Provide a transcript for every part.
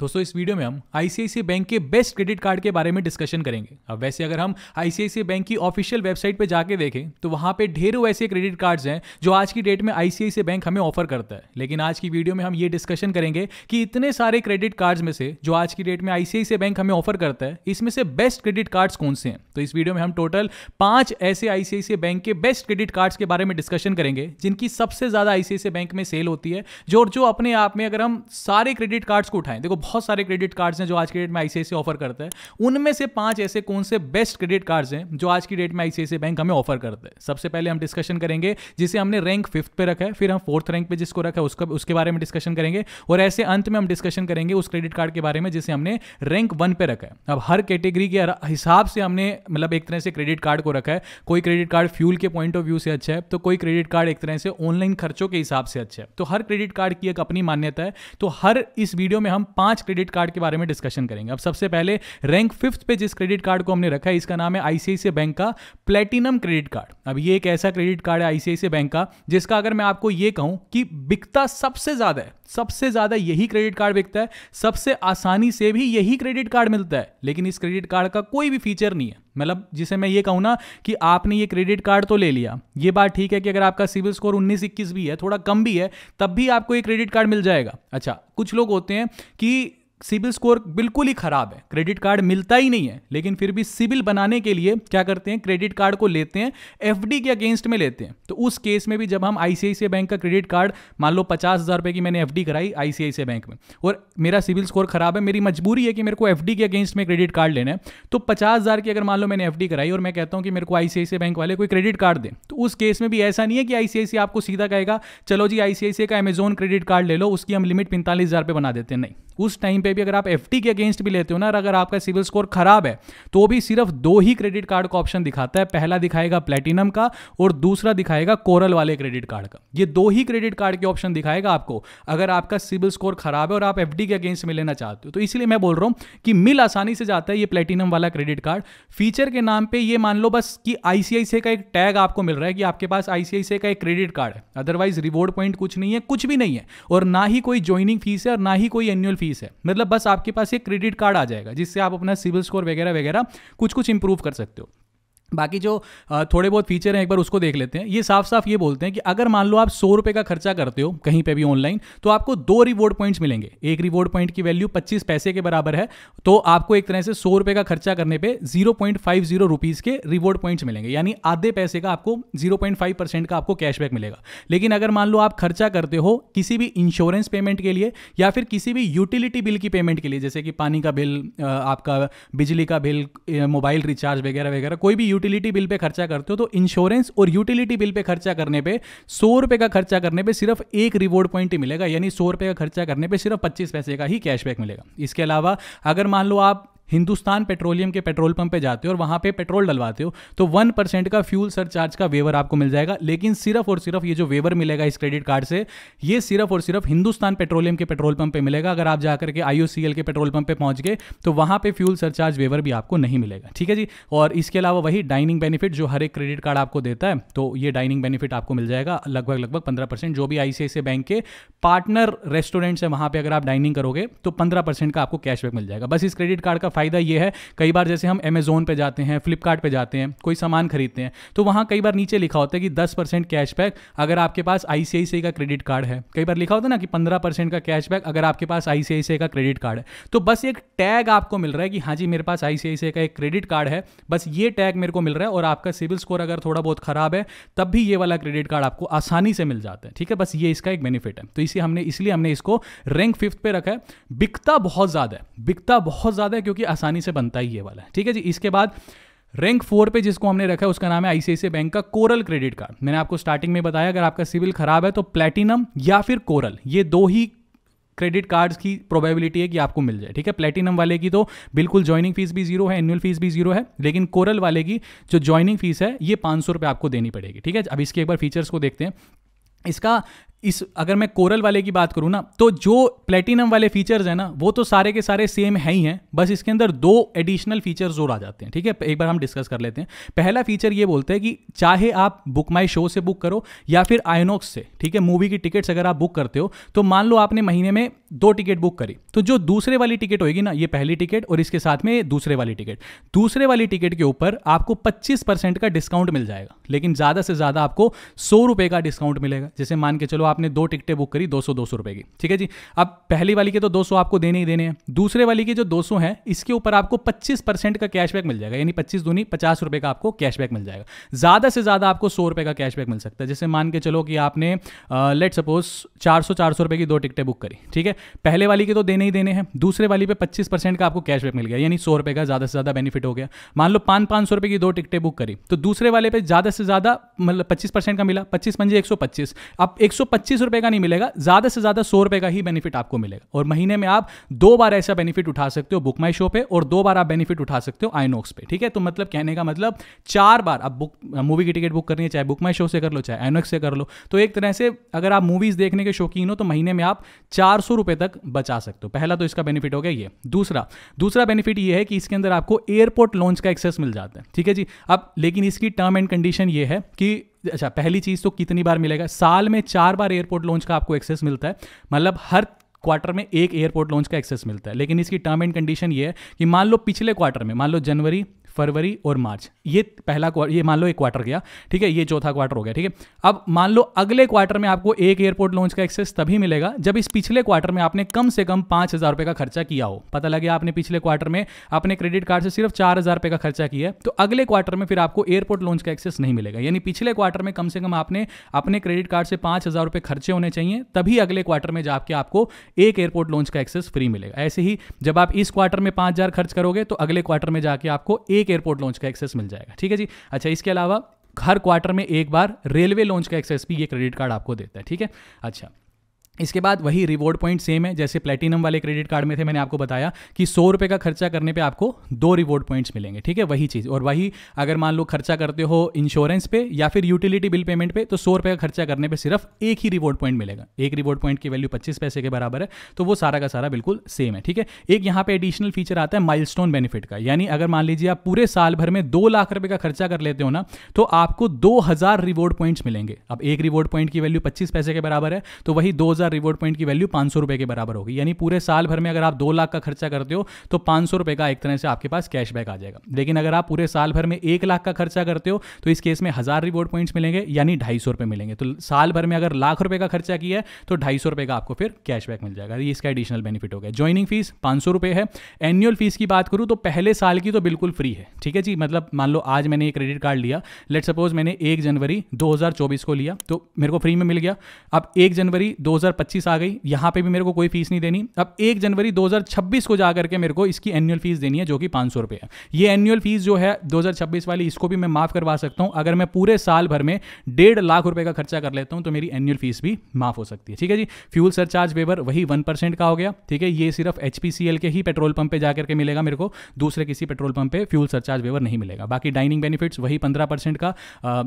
दोस्तों इस वीडियो में हम आईसीआईसी बैंक के बेस्ट क्रेडिट कार्ड के बारे में डिस्कशन करेंगे अब वैसे अगर हम आईसीआईसी बैंक की ऑफिशियल वेबसाइट पर जाके देखें तो वहां पे ढेरों ऐसे क्रेडिट कार्ड्स हैं जो आज की डेट में आईसीआईसी बैंक हमें ऑफर करता है लेकिन आज की वीडियो में हम ये डिस्कशन करेंगे कि इतने सारे क्रेडिट कार्ड्स में से जो आज की डेट में आईसीआईसी बैंक हमें ऑफर करता है इसमें से बेस्ट क्रेडिट कार्ड्स कौन से हैं तो इस वीडियो में हम टोटल पांच ऐसे आईसीआईसी बैंक के बेस्ट क्रेडिट कार्ड्स के बारे में डिस्कशन करेंगे जिनकी सबसे ज्यादा आईसीआईसी बैंक में सेल होती है जो जो अपने आप में अगर हम सारे क्रेडिट कार्ड्स को उठाएं देखो बहुत सारे क्रेडिट कार्ड्स हैं जो आज के डेट में आईसीआईसी ऑफर करते हैं उनमें से पांच ऐसे कौन से बेस्ट क्रेडिट कार्ड्स हैं जो आज की डेट में आईसीआईसी बैंक हमें ऑफर करते हैं सबसे पहले हम डिस्कशन करेंगे जिसे हमने रैंक फिफ्थ पे रखा है फिर हम फोर्थ रैंक पे जिसको रखा है उसका उसके बारे में डिस्कशन करेंगे और ऐसे अंत में हम डिस्कशन करेंगे उस क्रेडिट कार्ड के बारे में जिसे हमने रैंक वन पे रखा है अब हर कैटेगरी के हिसाब से हमने मतलब एक तरह से क्रेडिट कार्ड को रखा है कोई क्रेडिट कार्ड फ्यूल के पॉइंट ऑफ व्यू से अच्छा है तो कोई क्रेडिट कार्ड एक तरह से ऑनलाइन खर्चों के हिसाब से अच्छा है तो हर क्रेडिट कार्ड की एक अपनी मान्यता है तो हर इस वीडियो में हम पांच क्रेडिट कार्ड के बारे में डिस्कशन करेंगे अब सबसे पहले रैंक फिफ्थ पे जिस क्रेडिट कार्ड को हमने रखा है इसका नाम है आईसीआईसी बैंक का प्लेटिनम क्रेडिट कार्ड अब ये एक ऐसा क्रेडिट कार्ड है आईसीआईसी बैंक का जिसका अगर मैं आपको ये कहूं कि बिकता सबसे ज्यादा है सबसे ज्यादा यही क्रेडिट कार्ड बिकता है सबसे आसानी से भी यही क्रेडिट कार्ड मिलता है लेकिन इस क्रेडिट कार्ड का कोई भी फीचर नहीं है मतलब जिसे मैं ये कहूँ ना कि आपने ये क्रेडिट कार्ड तो ले लिया ये बात ठीक है कि अगर आपका सिविल स्कोर उन्नीस इक्कीस भी है थोड़ा कम भी है तब भी आपको ये क्रेडिट कार्ड मिल जाएगा अच्छा कुछ लोग होते हैं कि सिबिल स्कोर बिल्कुल ही खराब है क्रेडिट कार्ड मिलता ही नहीं है लेकिन फिर भी सिबिल बनाने के लिए क्या करते हैं क्रेडिट कार्ड को लेते हैं एफ के अगेंस्ट में लेते हैं तो उस केस में भी जब हम आईसीआईसीआई बैंक का क्रेडिट कार्ड मान लो पचास हज़ार रुपये की मैंने एफ कराई आईसीआईसीआई बैंक में और मेरा सिविल स्कोर खराब है मेरी मजबूरी है कि मेरे को एफ के अगेंस्ट में क्रेडिट कार्ड लेना है तो पचास हज़ार की अगर मान लो मैंने एफ कराई और मैं कहता हूँ कि मेरे को आईसीआईसीआई बैंक वाले कोई क्रेडिट कार्ड दें तो उस केस में भी ऐसा नहीं है कि आईसीआईसीआई आपको सीधा कहेगा चलो जी आईसीआईसीआई का अमेजोन क्रेडिट कार्ड ले लो उसकी हम लिमिट पैंतालीस हज़ार रुपये बना देते हैं नहीं उस टाइम पे भी अगर आप एफ के अगेंस्ट भी लेते हो ना अगर आपका सिविल स्कोर खराब है तो भी सिर्फ दो ही क्रेडिट कार्ड का ऑप्शन दिखाता है पहला दिखाएगा प्लेटिनम का और दूसरा दिखाएगा कोरल वाले क्रेडिट कार्ड का ये दो ही क्रेडिट कार्ड के ऑप्शन दिखाएगा आपको अगर आपका सिविल स्कोर खराब है और आप एफ के अगेंस्ट में लेना चाहते हो तो इसलिए मैं बोल रहा हूँ कि मिल आसानी से जाता है ये प्लेटिनम वाला क्रेडिट कार्ड फीचर के नाम पर यह मान लो बस कि आईसीआईसीआई का एक टैग आपको मिल रहा है कि आपके पास आईसीआईसीआई का एक क्रेडिट कार्ड है अदरवाइज रिवॉर्ड पॉइंट कुछ नहीं है कुछ भी नहीं है और ना ही कोई ज्वाइनिंग फीस है और ना ही कोई एनुअल फीस फीस है मतलब बस आपके पास ये क्रेडिट कार्ड आ जाएगा जिससे आप अपना सिविल स्कोर वगैरह वगैरह कुछ कुछ इंप्रूव कर सकते हो बाकी जो थोड़े बहुत फीचर हैं एक बार उसको देख लेते हैं ये साफ साफ ये बोलते हैं कि अगर मान लो आप सौ रुपये का खर्चा करते हो कहीं पे भी ऑनलाइन तो आपको दो रिवॉर्ड पॉइंट्स मिलेंगे एक रिवॉर्ड पॉइंट की वैल्यू पच्चीस पैसे के बराबर है तो आपको एक तरह से सौ रुपये का खर्चा करने पे जीरो रुपीज़ के रिवॉर्ड पॉइंट्स मिलेंगे यानी आधे पैसे का आपको जीरो पॉइंट फाइव परसेंट का आपको कैशबैक मिलेगा लेकिन अगर मान लो आप खर्चा करते हो किसी भी इंश्योरेंस पेमेंट के लिए या फिर किसी भी यूटिलिटी बिल की पेमेंट के लिए जैसे कि पानी का बिल आपका बिजली का बिल मोबाइल रिचार्ज वगैरह वगैरह कोई भी यूटिलिटी बिल पे खर्चा करते हो तो इंश्योरेंस और यूटिलिटी बिल पे खर्चा करने पे सौ रुपए का खर्चा करने पे सिर्फ एक रिवॉर्ड पॉइंट ही मिलेगा यानी सौ रुपए का खर्चा करने पे सिर्फ पच्चीस पैसे का ही कैशबैक मिलेगा इसके अलावा अगर मान लो आप हिंदुस्तान पेट्रोलियम के पेट्रोल पंप पे जाते हो और वहां पे पेट्रोल डलवाते हो तो वन परसेंट का फ्यूल सरचार्ज का वेवर आपको मिल जाएगा लेकिन सिर्फ और सिर्फ ये जो वेवर मिलेगा इस क्रेडिट कार्ड से ये सिर्फ और सिर्फ हिंदुस्तान पेट्रोलियम के पेट्रोल पंप पे मिलेगा अगर आप जाकर के आई के पेट्रोल पंप पे पहुंच गए तो वहां पे फ्यूल सरचार्ज वेवर भी आपको नहीं मिलेगा ठीक है जी और इसके अलावा वही डाइनिंग बेनिफिट जो हर एक क्रेडिट कार्ड आपको देता है तो ये डाइनिंग बेनिफिट आपको मिल जाएगा लगभग लगभग पंद्रह परसेंट जो भी आईसीआई बैंक के पार्टनर रेस्टोरेंट्स है वहाँ पर अगर आप डाइनिंग करोगे तो पंद्रह परसेंट का आपको कैशबैक मिल जाएगा बस इस क्रेडिट कार्ड का फ़ायदा यह है कई बार जैसे हम अमेज़ोन पे जाते हैं फ्लिपकार्ट जाते हैं कोई सामान खरीदते हैं तो वहां कई बार नीचे लिखा होता है कि दस परसेंट कैशबैक अगर आपके पास आईसीआईसी का क्रेडिट कार्ड है कई बार लिखा होता है ना कि पंद्रह परसेंट का कैशबैक अगर आपके पास आई का क्रेडिट कार्ड है तो बस एक टैग आपको मिल रहा है कि हाँ जी मेरे पास आईसीआईसी का एक क्रेडिट कार्ड है बस ये टैग मेरे को मिल रहा है और आपका सिविल स्कोर अगर थोड़ा बहुत ख़राब है तब भी ये वाला क्रेडिट कार्ड आपको आसानी से मिल जाता है ठीक है बस ये इसका एक बेनिफिट है तो इसी हमने इसलिए हमने इसको रैंक फिफ्थ पे रखा है बिकता बहुत ज़्यादा है बिकता बहुत ज़्यादा है क्योंकि आसानी से बनता ही ये वाला ठीक है जी इसके बाद रैंक फोर पे जिसको हमने रखा है उसका नाम है आईसीआईसीआई बैंक का कोरल क्रेडिट कार्ड मैंने आपको स्टार्टिंग में बताया अगर आपका सिविल खराब है तो प्लेटिनम या फिर कोरल ये दो ही क्रेडिट कार्ड्स की प्रोबेबिलिटी है कि आपको मिल जाए ठीक है प्लेटिनम वाले की तो बिल्कुल ज्वाइनिंग फीस भी जीरो है एनुअल फीस भी जीरो है लेकिन कोरल वाले की जो ज्वाइनिंग फीस है ये पाँच सौ आपको देनी पड़ेगी ठीक है अब इसके एक बार फीचर्स को देखते हैं इसका इस अगर मैं कोरल वाले की बात करूँ ना तो जो प्लेटिनम वाले फीचर्स हैं ना वो तो सारे के सारे सेम है ही हैं बस इसके अंदर दो एडिशनल फीचर्स और आ जाते हैं ठीक है एक बार हम डिस्कस कर लेते हैं पहला फीचर ये बोलते हैं कि चाहे आप बुक माई शो से बुक करो या फिर आयोनॉक्स से ठीक है मूवी की टिकट्स अगर आप बुक करते हो तो मान लो आपने महीने में दो टिकट बुक करी तो जो दूसरे वाली टिकट होगी ना ये पहली टिकट और इसके साथ में दूसरे वाली टिकट दूसरे वाली टिकट के ऊपर आपको पच्चीस परसेंट का डिस्काउंट मिल जाएगा लेकिन ज़्यादा से ज़्यादा आपको सौ रुपये का डिस्काउंट मिलेगा जैसे मान के चलो आपने दो टिकटें बुक करी दो सौ दो सौ रुपए की ठीक है जी अब पहली वाली के तो दो सौ आपको देने ही देने हैं दूसरे वाली के जो दो सौ है इसके ऊपर आपको पच्चीस परसेंट का कैशबैक मिल जाएगा यानी पच्चीस दूनी पचास रुपए का आपको कैशबैक मिल जाएगा ज़्यादा से ज़्यादा आपको सौ रुपए का कैशबैक मिल सकता है जैसे मान के चलो कि आपने लेट सपोज चार सौ चार सौ रुपए की दो टिकटें बुक करी ठीक है पहले वाली के तो देने ही देने हैं दूसरे वाली पे पच्चीस परसेंट का आपको कैशबैक मिल गया यानी सौ रुपए का ज़्यादा से ज़्यादा बेनिफिट हो गया मान लो पांच पांच सौ रुपए की दो टिकटें बुक करी तो दूसरे वाले पे ज़्यादा से ज़्यादा मतलब पच्चीस परसेंट का मिला पच्चीस पंजे एक सौ पच्चीस अब एक सौ पच्चीस रुपए का नहीं मिलेगा ज्यादा से ज्यादा सौ रुपए का ही बेनिफिट आपको मिलेगा और महीने में आप दो बार ऐसा बेनिफिट उठा सकते हो बुक माई शो पे और दो बार आप बेनिफिट उठा सकते हो आइनोक्स पे ठीक है तो मतलब कहने का मतलब चार बार आप बुक मूवी की टिकट बुक करनी है चाहे बुक माई शो से कर लो चाहे आइनोक्स से कर लो तो एक तरह से अगर आप मूवीज देखने के शौकीन हो तो महीने में आप चार सौ रुपए तक बचा सकते हो पहला तो इसका बेनिफिट हो गया ये दूसरा दूसरा बेनिफिट ये है कि इसके अंदर आपको एयरपोर्ट लॉन्च का एक्सेस मिल जाता है ठीक है जी अब लेकिन इसकी टर्म एंड कंडीशन ये है कि अच्छा पहली चीज़ तो कितनी बार मिलेगा साल में चार बार एयरपोर्ट लॉन्च का आपको एक्सेस मिलता है मतलब हर क्वार्टर में एक एयरपोर्ट लॉन्च का एक्सेस मिलता है लेकिन इसकी टर्म एंड कंडीशन ये है कि मान लो पिछले क्वार्टर में मान लो जनवरी फरवरी और मार्च ये पहला ये मान लो एक क्वार्टर गया ठीक है ये चौथा क्वार्टर हो गया ठीक है अब मान लो अगले क्वार्टर में आपको एक एयरपोर्ट लॉन्च का एक्सेस तभी मिलेगा जब इस पिछले क्वार्टर में आपने कम से कम पांच हज़ार रुपये का खर्चा किया हो पता लगे आपने पिछले क्वार्टर में अपने क्रेडिट कार्ड से सिर्फ चार हज़ार रुपये का खर्चा किया है तो अगले क्वार्टर में फिर आपको एयरपोर्ट लॉन्च का एक्सेस नहीं मिलेगा यानी पिछले क्वार्टर में कम से कम आपने अपने क्रेडिट कार्ड से पांच हज़ार रुपये खर्चे होने चाहिए तभी अगले क्वार्टर में जाके आपको एक एयरपोर्ट लॉन्च का एक्सेस फ्री मिलेगा ऐसे ही जब आप इस क्वार्टर में पांच हज़ार खर्च करोगे तो अगले क्वार्टर में जाके आपको एक एयरपोर्ट लॉन्च का एक्सेस मिल जाएगा ठीक है जी अच्छा इसके अलावा हर क्वार्टर में एक बार रेलवे लॉन्च का एक्सेस भी ये क्रेडिट कार्ड आपको देता है ठीक है अच्छा इसके बाद वही रिवॉर्ड पॉइंट सेम है जैसे प्लेटिनम वाले क्रेडिट कार्ड में थे मैंने आपको बताया कि सौ रुपये का खर्चा करने पे आपको दो रिवॉर्ड पॉइंट्स मिलेंगे ठीक है वही चीज़ और वही अगर मान लो खर्चा करते हो इंश्योरेंस पे या फिर यूटिलिटी बिल पेमेंट पे तो सौ रुपये का खर्चा करने पर सिर्फ एक ही रिवॉर्ड पॉइंट मिलेगा एक रिवॉर्ड पॉइंट की वैल्यू पच्चीस पैसे के बराबर है तो वो सारा का सारा बिल्कुल सेम है ठीक है एक यहाँ पे एडिशनल फीचर आता है माइल बेनिफिट का यानी अगर मान लीजिए आप पूरे साल भर में दो लाख रुपये का खर्चा कर लेते हो ना तो आपको दो रिवॉर्ड पॉइंट्स मिलेंगे अब एक रिवॉर्ड पॉइंट की वैल्यू पच्चीस पैसे के बराबर है तो वही दो हज़ार रिवॉर्ड पॉइंट की वैल्यू पांच सौ रुपए के बराबर होगी यानी पूरे साल भर में अगर आप दो लाख का खर्चा करते हो तो पांच सौ रुपए का एक तरह से आपके पास कैशबैक आ जाएगा लेकिन अगर आप पूरे साल भर में एक लाख का खर्चा करते हो तो इस केस में हज़ार रिवॉर्ड पॉइंट मिलेंगे यानी ढाई सौ रुपए मिलेंगे तो साल भर में अगर लाख रुपए का खर्चा किया है तो ढाई सौ रुपए का आपको फिर कैशबैक मिल जाएगा इसका एडिशनल बेनिफिट हो गया ज्वाइनिंग फीस पांच सौ रुपए है एनुअल फीस की बात करूं तो पहले साल की तो बिल्कुल फ्री है ठीक है जी मतलब मान लो आज मैंने ये क्रेडिट कार्ड लिया लेट सपोज मैंने एक जनवरी चौबीस को लिया तो मेरे को फ्री में मिल गया अब एक जनवरी हजार 2025 आ गई यहाँ पे भी मेरे को कोई फीस नहीं देनी अब एक जनवरी 2026 को जाकर के मेरे को इसकी एनुअल फीस देनी है जो कि पाँच सौ रुपये है ये एनुअल फीस जो है 2026 वाली इसको भी मैं माफ़ करवा सकता हूँ अगर मैं पूरे साल भर में डेढ़ लाख रुपये का खर्चा कर लेता हूँ तो मेरी एनुअल फीस भी माफ़ हो सकती है ठीक है जी फ्यूल सरचार्ज वेबर वही वन का हो गया ठीक है ये सिर्फ एच के ही पेट्रोल पंप पर जाकर के मिलेगा मेरे को दूसरे किसी पेट्रोल पंप पर फ्यूल सरचार्ज वेबर नहीं मिलेगा बाकी डाइनिंग बेनिफिट्स वही पंद्रह का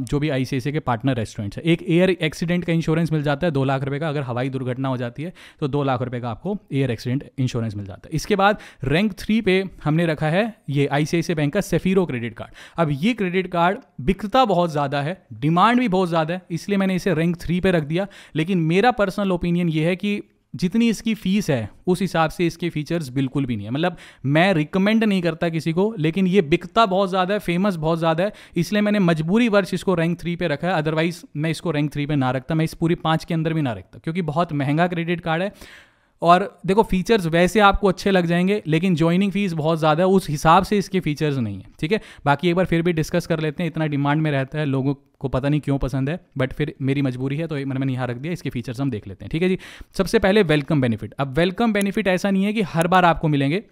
जो भी आईसीआईसी के पार्टनर रेस्टोरेंट्स है एक एयर एक्सीडेंट का इंश्योरेंस मिल जाता है दो लाख रुपए का अगर हवाई दुर्घटना हो जाती है तो दो लाख रुपये का आपको एयर एक्सीडेंट इंश्योरेंस मिल जाता है इसके बाद रैंक थ्री पे हमने रखा है ये आईसीआईसी बैंक का सेफीरो क्रेडिट कार्ड अब ये क्रेडिट कार्ड बिकता बहुत ज़्यादा है डिमांड भी बहुत ज़्यादा है इसलिए मैंने इसे रैंक थ्री पे रख दिया लेकिन मेरा पर्सनल ओपिनियन ये है कि जितनी इसकी फ़ीस है उस हिसाब से इसके फीचर्स बिल्कुल भी नहीं है मतलब मैं रिकमेंड नहीं करता किसी को लेकिन ये बिकता बहुत ज़्यादा है फेमस बहुत ज़्यादा है इसलिए मैंने मजबूरी वर्ष इसको रैंक थ्री पे रखा है अदरवाइज मैं इसको रैंक थ्री पे ना रखता मैं इस पूरी पाँच के अंदर भी ना रखता क्योंकि बहुत महंगा क्रेडिट कार्ड है और देखो फीचर्स वैसे आपको अच्छे लग जाएंगे लेकिन ज्वाइनिंग फीस बहुत ज़्यादा है उस हिसाब से इसके फीचर्स नहीं है ठीक है बाकी एक बार फिर भी डिस्कस कर लेते हैं इतना डिमांड में रहता है लोगों को पता नहीं क्यों पसंद है बट फिर मेरी मजबूरी है तो मैंने मैंने यहाँ रख दिया इसके फीचर्स हम देख लेते हैं ठीक है जी सबसे पहले वेलकम बेनिफिट अब वेलकम बेनिफिट ऐसा नहीं है कि हर बार आपको मिलेंगे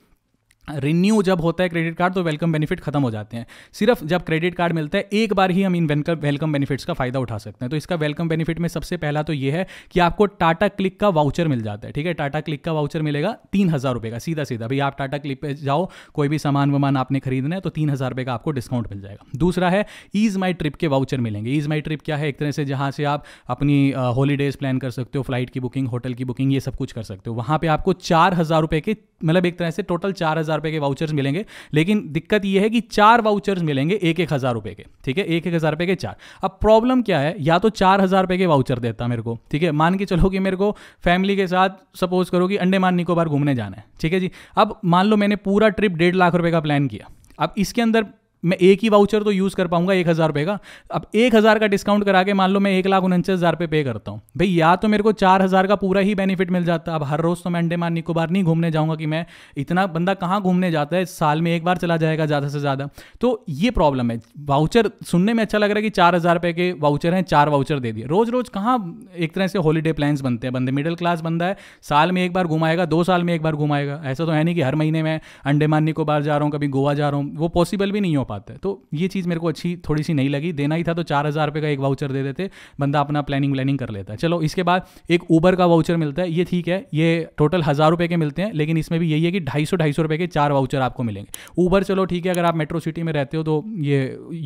रिन्यू जब होता है क्रेडिट कार्ड तो वेलकम बेनिफिट खत्म हो जाते हैं सिर्फ जब क्रेडिट कार्ड मिलता है एक बार ही हम इन वेलकम बेनिफिट्स का फायदा उठा सकते हैं तो इसका वेलकम बेनिफिट में सबसे पहला तो ये है कि आपको टाटा क्लिक का वाउचर मिल जाता है ठीक है टाटा क्लिक का वाउचर मिलेगा तीन हज़ार रुपये का सीधा सीधा भाई आप टाटा क्लिक पर जाओ कोई भी सामान वामान आपने खरीदना है तो तीन हज़ार रुपये का आपको डिस्काउंट मिल जाएगा दूसरा है ईज माई ट्रिप के वाउचर मिलेंगे ईज माई ट्रिप क्या है एक तरह से जहाँ से आप अपनी हॉलीडेज प्लान कर सकते हो फ्लाइट की बुकिंग होटल की बुकिंग ये सब कुछ कर सकते हो वहाँ पर आपको चार हज़ार रुपये के मतलब एक तरह से टोटल चार हज़ार हज़ार रुपये के वाउचर्स मिलेंगे लेकिन दिक्कत यह है कि चार वाउचर्स मिलेंगे एक एक हज़ार रुपये के ठीक है एक एक हज़ार रुपये के चार अब प्रॉब्लम क्या है या तो चार हज़ार रुपये के वाउचर देता मेरे को ठीक है मान के चलो कि मेरे को फैमिली के साथ सपोज करो कि अंडेमान निकोबार घूमने जाना है ठीक है जी अब मान लो मैंने पूरा ट्रिप डेढ़ लाख रुपये का प्लान किया अब इसके अंदर मैं एक ही वाउचर तो यूज़ कर पाऊंगा एक हज़ार रुपये का अब एक हज़ार का डिस्काउंट करा के मान लो मैं एक लाख उनचास हज़ार रुपये पे करता हूँ भाई या तो मेरे को चार हज़ार का पूरा ही बेनिफिट मिल जाता अब हर रोज़ तो मैं अंडेमान निकोबार नहीं घूमने जाऊँगा कि मैं इतना बंदा कहाँ घूमने जाता है साल में एक बार चला जाएगा ज़्यादा से ज़्यादा तो ये प्रॉब्लम है वाउचर सुनने में अच्छा लग रहा है कि चार हज़ार रुपये के वाउचर हैं चार वाउचर दे दिए रोज़ रोज़ कहाँ एक तरह से हॉलीडे प्लान्स बनते हैं बंदे मिडिल क्लास बंदा है साल में एक बार घुमाएगा दो साल में एक बार घुमाएगा ऐसा तो है नहीं कि हर महीने मैं अंडेमान निकोबार जा रहा हूँ कभी गोवा जा रहा हूँ वो पॉसिबल भी नहीं हो पाता है तो ये चीज़ मेरे को अच्छी थोड़ी सी नहीं लगी देना ही था तो चार हज़ार रुपये का एक वाउचर दे देते बंदा अपना प्लानिंग व्लानिंग कर लेता है चलो इसके बाद एक ऊबर का वाउचर मिलता है ये ठीक है ये टोटल हज़ार रुपये के मिलते हैं लेकिन इसमें भी यही है कि ढाई सौ ढाई सौ रुपये के चार वाउचर आपको मिलेंगे ऊबर चलो ठीक है अगर आप मेट्रो सिटी में रहते हो तो ये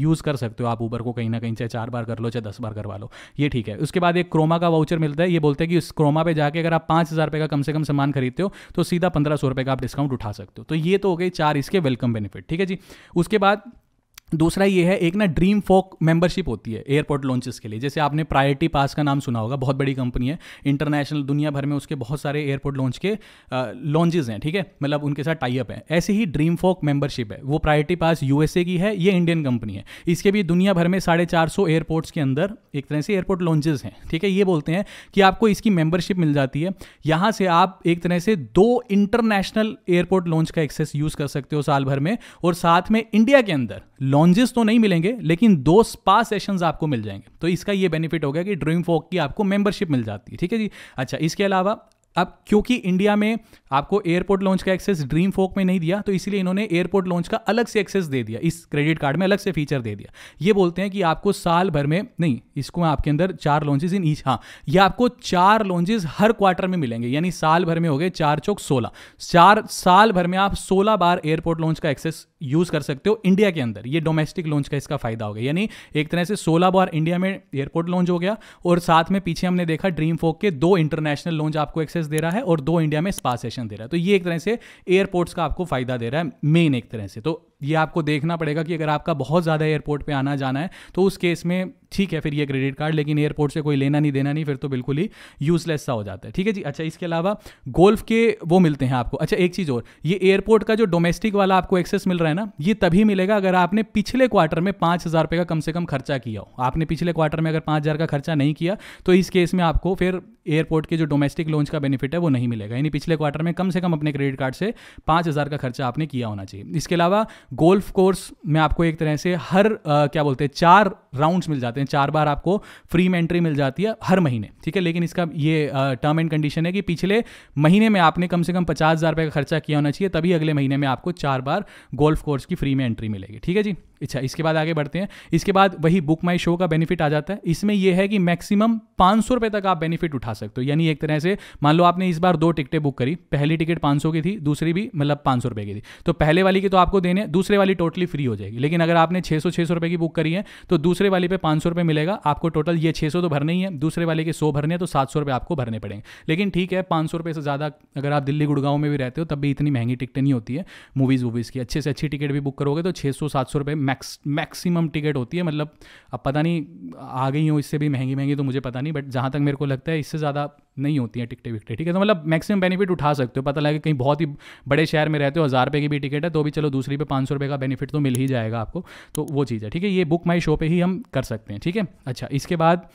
यूज़ कर सकते हो आप ऊबर को कहीं ना कहीं चाहे चार बार कर लो चाहे दस बार करवा लो ये ठीक है उसके बाद एक क्रोमा का वाउचर मिलता है ये बोलते हैं कि उस क्रोमा पे जाके अगर आप पाँच हज़ार रुपये का कम से कम सामान खरीदते हो तो सीधा पंद्रह सौ रुपये का आप डिस्काउंट उठा सकते हो तो ये तो हो गई चार इसके वेलकम बेनिफिट ठीक है जी उसके बाद दूसरा ये है एक ना ड्रीम फोक मेंबरशिप होती है एयरपोर्ट लॉन्चेस के लिए जैसे आपने प्रायोरिटी पास का नाम सुना होगा बहुत बड़ी कंपनी है इंटरनेशनल दुनिया भर में उसके बहुत सारे एयरपोर्ट लॉन्च के लॉन्चेज हैं ठीक है मतलब उनके साथ टाइप है ऐसे ही ड्रीम फोक मेंबरशिप है वो प्रायोरिटी पास यूएसए की है ये इंडियन कंपनी है इसके भी दुनिया भर में साढ़े चार सौ एयरपोर्ट्स के अंदर एक तरह से एयरपोर्ट लॉन्चेज हैं ठीक है ये बोलते हैं कि आपको इसकी मेंबरशिप मिल जाती है यहाँ से आप एक तरह से दो इंटरनेशनल एयरपोर्ट लॉन्च का एक्सेस यूज़ कर सकते हो साल भर में और साथ में इंडिया के अंदर लॉन्जेस तो नहीं मिलेंगे लेकिन दो स्पा सेशंस आपको मिल जाएंगे तो इसका ये बेनिफिट हो गया कि ड्रीम फॉक की आपको मेंबरशिप मिल जाती है ठीक है जी अच्छा इसके अलावा अब क्योंकि इंडिया में आपको एयरपोर्ट लॉन्च का एक्सेस ड्रीम फोक में नहीं दिया तो इसलिए इन्होंने एयरपोर्ट लॉन्च का अलग से एक्सेस दे दिया इस क्रेडिट कार्ड में अलग से फीचर दे दिया ये बोलते हैं कि आपको साल भर में नहीं इसको आपके अंदर चार लॉन्चेज इन ईच हाँ ये आपको चार लॉन्चेज हर क्वार्टर में मिलेंगे यानी साल भर में हो गए चार चौक सोलह चार साल भर में आप सोलह बार एयरपोर्ट लॉन्च का एक्सेस यूज कर सकते हो इंडिया के अंदर ये डोमेस्टिक लॉन्च का इसका फायदा हो गया यानी एक तरह से सोलह बार इंडिया में एयरपोर्ट लॉन्च हो गया और साथ में पीछे हमने देखा ड्रीम फोक के दो इंटरनेशनल लॉन्च आपको एक्सेस सर्विसेज दे रहा है और दो इंडिया में स्पा सेशन दे रहा है तो ये एक तरह से एयरपोर्ट्स का आपको फायदा दे रहा है मेन एक तरह से तो ये आपको देखना पड़ेगा कि अगर आपका बहुत ज़्यादा एयरपोर्ट पे आना जाना है तो उस केस में ठीक है फिर ये क्रेडिट कार्ड लेकिन एयरपोर्ट से कोई लेना नहीं देना नहीं फिर तो बिल्कुल ही यूज़लेस सा हो जाता है ठीक है जी अच्छा इसके अलावा गोल्फ के वो मिलते हैं आपको अच्छा एक चीज़ और ये एयरपोर्ट का जो डोमेस्टिक वाला आपको एक्सेस मिल रहा है ना ये तभी मिलेगा अगर आपने पिछले क्वार्टर में पाँच हज़ार रुपये का कम से कम खर्चा किया हो आपने पिछले क्वार्टर में अगर पाँच हज़ार का खर्चा नहीं किया तो इस केस में आपको फिर एयरपोर्ट के जो डोमेस्टिक लॉन्च का बेनिफिट है वो नहीं मिलेगा यानी पिछले क्वार्टर में कम से कम अपने क्रेडिट कार्ड से पाँच हज़ार का खर्चा आपने किया होना चाहिए इसके अलावा गोल्फ कोर्स में आपको एक तरह से हर आ, क्या बोलते हैं चार राउंड्स मिल जाते हैं चार बार आपको फ्री में एंट्री मिल जाती है हर महीने ठीक है लेकिन इसका ये टर्म एंड कंडीशन है कि पिछले महीने में आपने कम से कम पचास हज़ार रुपये का खर्चा किया होना चाहिए तभी अगले महीने में आपको चार बार गोल्फ कोर्स की फ्री में एंट्री मिलेगी ठीक है जी अच्छा इसके बाद आगे बढ़ते हैं इसके बाद वही बुक माई शो का बेनिफिट आ जाता है इसमें यह है कि मैक्सिमम पाँच सौ रुपये तक आप बेनिफिट उठा सकते हो यानी एक तरह से मान लो आपने इस बार दो टिकटें बुक करी पहली टिकट पाँच सौ की थी दूसरी भी मतलब पाँच सौ रुपये की थी तो पहले वाली की तो आपको देने दूसरे वाली टोटली फ्री हो जाएगी लेकिन अगर आपने छः सौ छः सौ रुपये की बुक करी है तो दूसरे दूसरे वाले पे पांच सौ रुपये मिलेगा आपको टोटल ये छः सौ तो भरने ही है दूसरे वाले के सौ भरने हैं तो सात सौ रुपये आपको भरने पड़ेंगे लेकिन ठीक है पाँच सौ रुपये से ज़्यादा अगर आप दिल्ली गुड़गांव में भी रहते हो तब भी इतनी महंगी टिकटें नहीं होती है मूवीज़ वूवीज़ की अच्छे से अच्छी टिकट भी बुक करोगे तो छः सौ सात सौ रुपये मैक्स मैक्सिमम टिकट होती है मतलब अब पता नहीं आ गई हो इससे भी महंगी महंगी तो मुझे पता नहीं बट जहाँ तक मेरे को लगता है इससे ज़्यादा नहीं होती है टिकटें विकटें ठीक है तो मतलब मैक्सिमम बेनिफिट उठा सकते हो पता लगे कहीं बहुत ही बड़े शहर में रहते हो हज़ार रुपये की भी टिकट है तो भी चलो दूसरी पे पाँच सौ रुपये का बेनिफिट तो मिल ही जाएगा आपको तो वो चीज़ है ठीक है ये बुक माई शो पर ही हम कर सकते हैं ठीक है अच्छा इसके बाद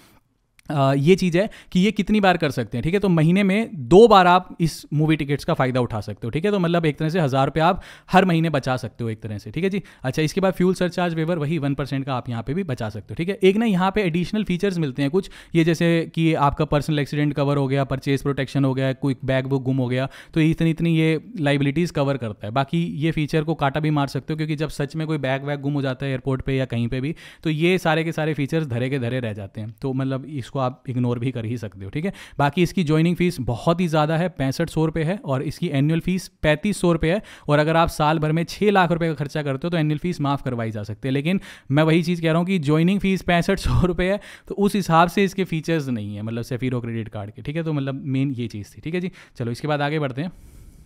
ये चीज़ है कि ये कितनी बार कर सकते हैं ठीक है तो महीने में दो बार आप इस मूवी टिकट्स का फ़ायदा उठा सकते हो ठीक है तो मतलब एक तरह से हज़ार रुपये आप हर महीने बचा सकते हो एक तरह से ठीक है जी अच्छा इसके बाद फ्यूल सरचार्ज वेवर वही वन परसेंट का आप यहाँ पे भी बचा सकते हो ठीक है एक ना यहाँ पे एडिशनल फीचर्स मिलते हैं कुछ ये जैसे कि आपका पर्सनल एक्सीडेंट कवर हो गया परचेज प्रोटेक्शन हो गया कोई बैग बुक गुम हो गया तो इतनी इतनी ये लाइबिलिटीज़ कवर करता है बाकी ये फीचर को काटा भी मार सकते हो क्योंकि जब सच में कोई बैग वैग गुम हो जाता है एयरपोर्ट पर या कहीं पर भी तो ये सारे के सारे फीचर्स धरे के धरे रह जाते हैं तो मतलब इसको आप इग्नोर भी कर ही सकते हो ठीक है बाकी इसकी ज्वाइनिंग फीस बहुत ही ज़्यादा है पैंसठ सौ रुपये है और इसकी एनुअल फीस पैंतीस सौ रुपये है और अगर आप साल भर में छः लाख रुपये का खर्चा करते हो तो एनुअल फीस माफ़ करवाई जा सकती है लेकिन मैं वही चीज़ कह रहा हूँ कि ज्वाइनिंग फीस पैंसठ सौ रुपये है तो उस हिसाब से इसके फीचर्स नहीं है मतलब सेफीरो क्रेडिट कार्ड के ठीक है तो मतलब मेन ये चीज़ थी ठीक है जी चलो इसके बाद आगे बढ़ते हैं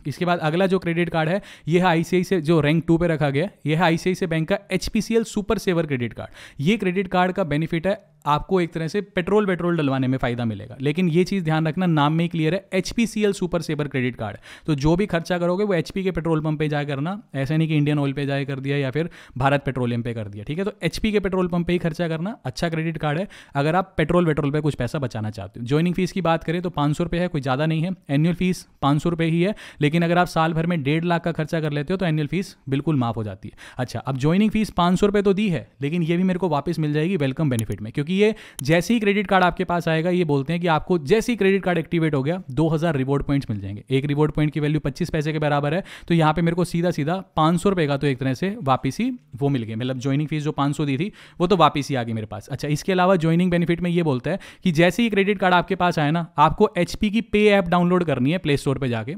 इसके बाद अगला जो क्रेडिट कार्ड है यह है आई से जो रैंक टू पे रखा गया यह है आई बैंक का H super saver credit card ये क्रेडिट कार्ड का बेनिफिट है आपको एक तरह से पेट्रोल पेट्रोल डलवाने में फ़ायदा मिलेगा लेकिन ये चीज़ ध्यान रखना नाम में ही क्लियर है H P C L super saver credit card तो जो भी खर्चा करोगे वो एच के पेट्रोल पंप पे जाए करना ऐसा नहीं कि इंडियन ऑयल पे जाए कर दिया या फिर भारत पेट्रोलियम पे कर दिया ठीक है तो एच पी के पेट्रोल पंप पे ही खर्चा करना अच्छा क्रेडिट कार्ड है अगर आप पेट्रोल वेट्रोल पर पे कुछ पैसा बचाना चाहते हो ज्वाइनिंग फीस की बात करें तो पाँच सौ रुपये है कोई ज़्यादा नहीं है एनुअल फीस पाँच सौ रुपये ही है लेकिन अगर आप साल भर में डेढ़ लाख का खर्चा कर लेते हो तो एनुअल फीस बिल्कुल माफ हो जाती है अच्छा अब ज्वाइनिंग फीस पाँच सौ रुपये तो दी है लेकिन ये भी मेरे को वापस मिल जाएगी वेलकम बेनिफिट में क्योंकि कि ये जैसे ही क्रेडिट कार्ड आपके पास आएगा ये बोलते हैं कि आपको जैसे ही क्रेडिट कार्ड एक्टिवेट हो गया दो हज़ार रिवॉर्ड पॉइंट्स मिल जाएंगे एक रिवॉर्ड पॉइंट की वैल्यू पच्चीस पैसे के बराबर है तो यहाँ पर मेरे को सीधा सीधा पाँच सौ रुपये का तो एक तरह से वापसी वो मिल गई मतलब ज्वाइनिंग फीस जो पाँच दी थी वो तो वापस ही आ गई मेरे पास अच्छा इसके अलावा ज्वाइनिंग बेनिफिट में ये बोलता है कि जैसे ही क्रेडिट कार्ड आपके पास आए ना आपको एच की पे ऐप डाउनलोड करनी है प्ले स्टोर पर जाके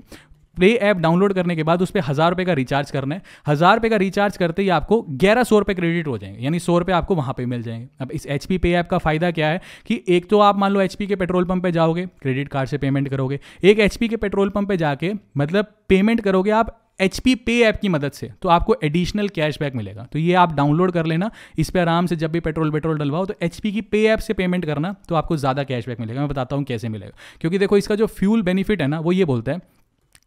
प्ले ऐप डाउनलोड करने के बाद उस पर हज़ार रुपये का रिचार्ज करना है हज़ार रुपये का रिचार्ज करते ही आपको ग्यारह सौ रुपये क्रेडिट हो जाएंगे यानी सौ रुपये आपको वहाँ पे मिल जाएंगे अब इस एच पी पे ऐप का फ़ायदा क्या है कि एक तो आप मान लो एच पी के पेट्रोल पंप पे जाओगे क्रेडिट कार्ड से पेमेंट करोगे एक एच पी के पेट्रोल पंप पे जाके मतलब पेमेंट करोगे आप एच पी पे ऐप की मदद से तो आपको एडिशनल कैशबैक मिलेगा तो ये आप डाउनलोड कर लेना इस पर आराम से जब भी पेट्रोल पेट्रोल डलवाओ तो एच पी की पे ऐप से पेमेंट करना तो आपको ज़्यादा कैशबैक मिलेगा मैं बताता हूँ कैसे मिलेगा क्योंकि देखो इसका जो फ्यूल बेनिफिट है ना वो ये बोलता है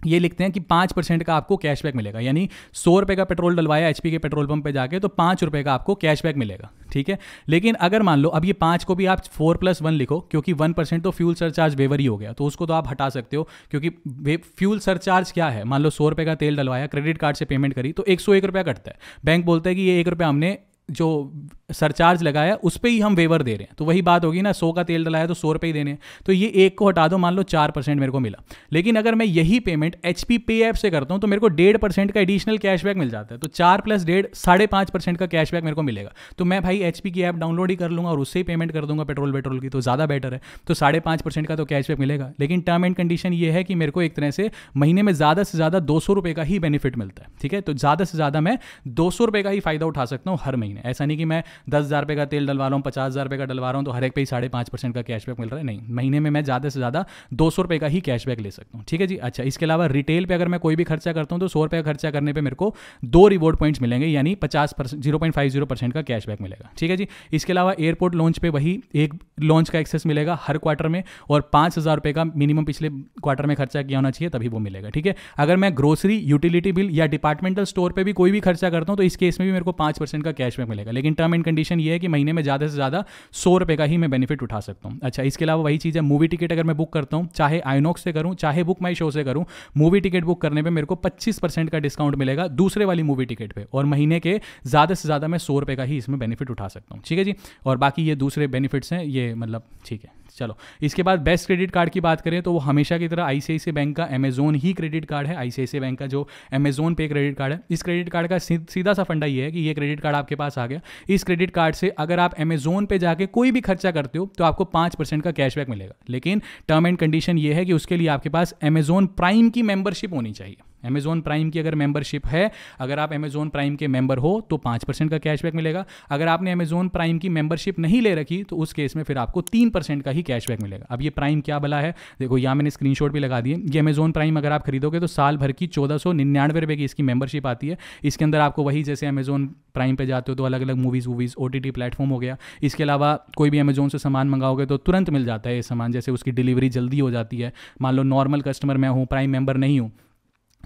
ये लिखते हैं कि पाँच परसेंट का आपको कैशबैक मिलेगा यानी सौ रुपये का पेट्रोल डलवाया एचपी के पेट्रोल पंप पे जाके तो पाँच रुपये का आपको कैशबैक मिलेगा ठीक है लेकिन अगर मान लो अब ये पाँच को भी आप फोर प्लस वन लिखो क्योंकि वन परसेंट तो फ्यूल सरचार्ज वेवर ही हो गया तो उसको तो आप हटा सकते हो क्योंकि फ्यूल सरचार्ज क्या है मान लो सौ रुपये का तेल डलवाया क्रेडिट कार्ड से पेमेंट करी तो एक सौ एक रुपया कटता है बैंक बोलता है कि ये एक रुपया हमने जो सरचार्ज लगाया उस पर ही हम वेवर दे रहे हैं तो वही बात होगी ना सौ का तेल डलाया तो सौ रुपये ही देने हैं तो ये एक को हटा दो मान लो चार परसेंट मेरे को मिला लेकिन अगर मैं यही payment H P pay app से करता हूँ तो मेरे को डेढ़ परसेंट का एडिशनल कैशबैक मिल जाता है तो चार प्लस डेढ़ साढ़े पाँच परसेंट का कैशबैक मेरे को मिलेगा तो मैं भाई एच पी की ऐप डाउनलोड ही कर लूँगा और उससे ही पेमेंट कर दूंगा पेट्रोल वेट्रोल की तो ज़्यादा बेटर है तो साढ़े पाँच परसेंट का तो कैशबैक मिलेगा लेकिन टर्म एंड कंडीशन ये है कि मेरे को एक तरह से महीने में ज़्यादा से ज़्यादा दो सौ रुपये का ही बेनिफिट मिलता है ठीक है तो ज़्यादा से ज़्यादा मैं दो सौ रुपये का ही फ़ायदा उठा सकता हूँ हर महीने महीने ऐसा नहीं कि मैं दस हज़ार रुपये का तेल डलवा रहा हूँ पचास हज़ार रुपये का डलवा रहा हूँ तो हर एक पे ही साढ़े पाँच परसेंट का कैशबैक मिल रहा है नहीं महीने में मैं ज़्यादा से ज़्यादा दो सौ रुपये का ही कैशबैक ले सकता हूँ ठीक है जी अच्छा इसके अलावा रिटेल पर अगर मैं कोई भी खर्चा करता हूँ तो सौ रुपये का खर्चा करने पर मेरे को दो रिवॉर्ड पॉइंट्स मिलेंगे यानी पचास percent zero point five zero percent का कैशबैक मिलेगा ठीक है जी इसके अलावा एयरपोर्ट लॉन्च पर वही एक लॉन्च का एक्सेस मिलेगा हर क्वार्टर में और पाँच हज़ार रुपये का मिनिमम पिछले क्वार्टर में खर्चा किया होना चाहिए तभी वो मिलेगा ठीक है अगर मैं ग्रोसरी यूटिलिटी बिल या डिपार्टमेंटल स्टोर पर भी कोई भी खर्चा करता हूँ तो इस केस में भी मेरे को पाँच परसेंट का कैशबैक मिलेगा लेकिन टर्म एंड कंडीशन ये है कि महीने में ज़्यादा से ज़्यादा सौ रुपये का ही मैं बेनिफिट उठा सकता हूँ अच्छा इसके अलावा वही चीज़ है मूवी टिकट अगर मैं बुक करता हूँ चाहे आइनॉक्स से करूँ चाहे बुक माई शो से करूँ मूवी टिकट बुक करने पर मेरे को पच्चीस परसेंट का डिस्काउंट मिलेगा दूसरे वाली मूवी टिकट पर और महीने के ज़्यादा से ज़्यादा मैं सौ रुपये का ही इसमें बेनिफिट उठा सकता हूँ ठीक है जी और बाकी ये दूसरे बेनिफिट्स हैं ये मतलब ठीक है चलो इसके बाद बेस्ट क्रेडिट कार्ड की बात करें तो वो हमेशा की तरह आई बैंक का अमेजोन ही क्रेडिट कार्ड है आई बैंक का जो अमेजोन पे क्रेडिट कार्ड है इस क्रेडिट कार्ड का सीधा सा फंडा ये है कि ये क्रेडिट कार्ड आपके पास आ गया इस क्रेडिट कार्ड से अगर आप अमेजोन पे जाके कोई भी खर्चा करते हो तो आपको पाँच परसेंट का कैशबैक मिलेगा लेकिन टर्म एंड कंडीशन ये है कि उसके लिए आपके पास अमेजोन प्राइम की मेंबरशिप होनी चाहिए अमेजोन प्राइम की अगर मेंबरशिप है अगर आप अमेजोन प्राइम के मेंबर हो तो पाँच परसेंट का कैशबैक मिलेगा अगर आपने अमेजोन प्राइम की मेंबरशिप नहीं ले रखी तो उस केस में फिर आपको तीन परसेंट का ही कैशबैक मिलेगा अब ये प्राइम क्या भला है देखो यहाँ मैंने स्क्रीनशॉट भी लगा दिए ये अमेजोन प्राइम अगर आप खरीदोगे तो साल भर की चौदह सौ निन्यानवे रुपये की इसकी मेंबरशिप आती है इसके अंदर आपको वही जैसे अमेजोन प्राइम पे जाते हो तो अलग अलग मूवीज़ वूवीज़ ओ टी प्लेटफॉर्म हो गया इसके अलावा कोई भी अमेजोन से सामान मंगाओगे तो तुरंत मिल जाता है ये सामान जैसे उसकी डिलीवरी जल्दी हो जाती है मान लो नॉर्मल कस्टमर मैं हूँ प्राइम मेंबर नहीं हूँ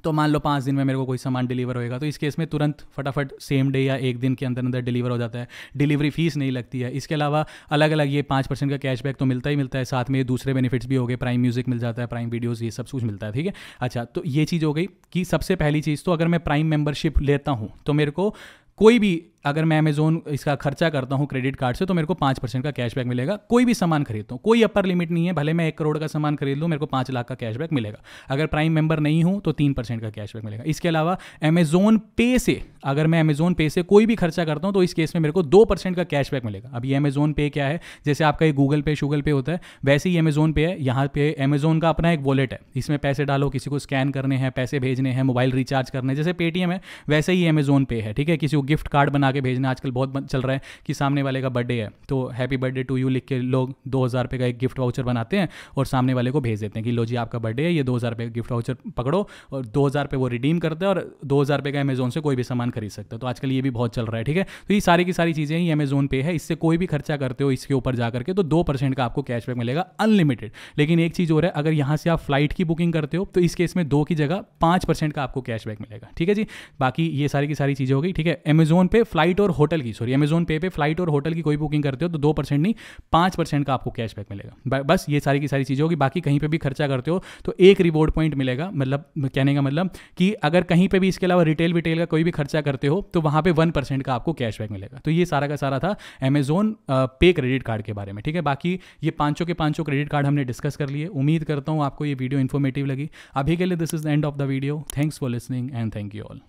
तो मान लो पाँच दिन में मेरे को कोई सामान डिलीवर होएगा तो इस केस में तुरंत फटाफट सेम डे या एक दिन के अंदर अंदर डिलीवर हो जाता है डिलीवरी फीस नहीं लगती है इसके अलावा अलग अलग ये पाँच परसेंट का कैशबैक तो मिलता ही मिलता है साथ में ये दूसरे बेनिफिट्स भी हो गए प्राइम म्यूजिक मिल जाता है प्राइम वीडियोज़ ये सब कुछ मिलता है ठीक है अच्छा तो ये चीज़ हो गई कि सबसे पहली चीज़ तो अगर मैं प्राइम मेम्बरशिप लेता हूँ तो मेरे को कोई भी अगर मैं अमेजोन इसका खर्चा करता हूँ क्रेडिट कार्ड से तो मेरे को पाँच परसेंट का कैशबैक मिलेगा कोई भी सामान खरीदता हूँ कोई अपर लिमिट नहीं है भले मैं एक करोड़ का सामान खरीद लूँ मेरे को पाँच लाख का कैशबैक मिलेगा अगर प्राइम मेंबर नहीं हूँ तो तीन परसेंट का कैशबैक मिलेगा इसके अलावा अमेजोन पे से अगर मैं अमेजोन पे से कोई भी खर्चा करता हूँ तो इस केस में मेरे को दो परसेंट का कैशबैक मिलेगा अब ये अमेजोन पे क्या है जैसे आपका ये गूगल पे शूगल पे होता है वैसे ही अमेजोन पे है यहाँ पे अमेजोन का अपना एक वॉलेट है इसमें पैसे डालो किसी को स्कैन करने हैं पैसे भेजने हैं मोबाइल रिचार्ज करने जैसे पेटीएम है वैसे ही अमेजोन पे है ठीक है किसी को गिफ्ट कार्ड बना के भेजना आजकल बहुत चल रहा है कि सामने वाले का बर्थडे है तो हैप्पी बर्थडे टू यू लिख के लोग दो हज़ार का एक गिफ्ट वाउचर बनाते हैं और सामने वाले को भेज देते हैं कि लो जी आपका बर्थडे है ये दो हज़ार का गिफ्ट वाउचर पकड़ो और दो हज़ार रुपये वो रिडीम करता है और दो हज़ार का अमेजोन से कोई भी सामान खरीद सकता है तो आजकल ये भी बहुत चल रहा है ठीक है तो ये सारी की सारी चीज़ें ही अमेजोन पे है इससे कोई भी खर्चा करते हो इसके ऊपर जा करके तो दो परसेंट का आपको कैशबैक मिलेगा अनलिमिटेड लेकिन एक चीज़ और है अगर यहाँ से आप फ्लाइट की बुकिंग करते हो तो इस केस में दो की जगह पाँच परसेंट का आपको कैशबैक मिलेगा ठीक है जी बाकी ये सारी की सारी चीज़ें हो गई ठीक है अमेजोन पे फ्लाइट फ्लाइट और होटल की सॉरी अमेजोन पे पे फ्लाइट और होटल की कोई बुकिंग करते हो तो दो परसेंट नहीं पाँच परसेंट का आपको कैशबैक मिलेगा बस ये सारी की सारी चीज़ें होगी बाकी कहीं पर भी खर्चा करते हो तो एक रिवॉर्ड पॉइंट मिलेगा मतलब कहने का मतलब कि अगर कहीं पर भी इसके अलावा रिटेल विटेल का कोई भी खर्चा करते हो तो वहाँ पर वन का आपको कैशबैक मिलेगा तो ये सारा का सारा था अमेजोन पे क्रेडिट कार्ड के बारे में ठीक है बाकी ये पांचों के पांचों क्रेडिट कार्ड हमने डिस्कस कर लिए उम्मीद करता हूँ आपको ये वीडियो इन्फॉर्मेटिव लगी अभी के लिए this is the end of the video thanks for listening and thank you all